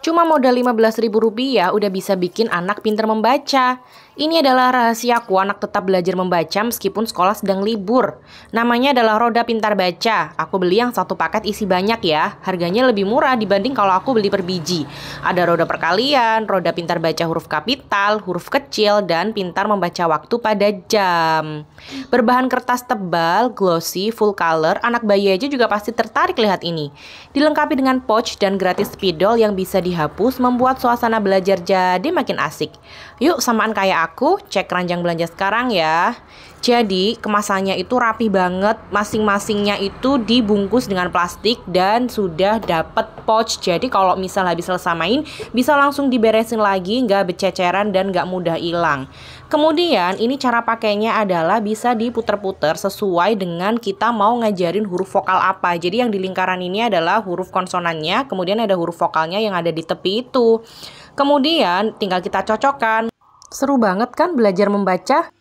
Cuma modal ribu rupiah udah bisa bikin anak pinter membaca. Ini adalah rahasia rahasiaku anak tetap belajar membaca meskipun sekolah sedang libur. Namanya adalah Roda Pintar Baca. Aku beli yang satu paket isi banyak ya. Harganya lebih murah dibanding kalau aku beli per biji. Ada roda perkalian, roda pintar baca huruf kapital, huruf kecil, dan pintar membaca waktu pada jam. Berbahan kertas tebal, glossy, full color, anak bayi aja juga pasti tertarik lihat ini. Dilengkapi dengan pouch dan gratis spidol yang bisa di dihapus membuat suasana belajar jadi makin asik. Yuk samaan kayak aku, cek ranjang belanja sekarang ya. Jadi kemasannya itu rapi banget, masing-masingnya itu dibungkus dengan plastik dan sudah dapat pouch. Jadi kalau misal habis selesai main, bisa langsung diberesin lagi, nggak bececeran dan nggak mudah hilang. Kemudian ini cara pakainya adalah bisa diputer-puter sesuai dengan kita mau ngajarin huruf vokal apa. Jadi yang di lingkaran ini adalah huruf konsonannya, kemudian ada huruf vokalnya yang ada di tepi itu. Kemudian tinggal kita cocokkan. Seru banget kan belajar membaca?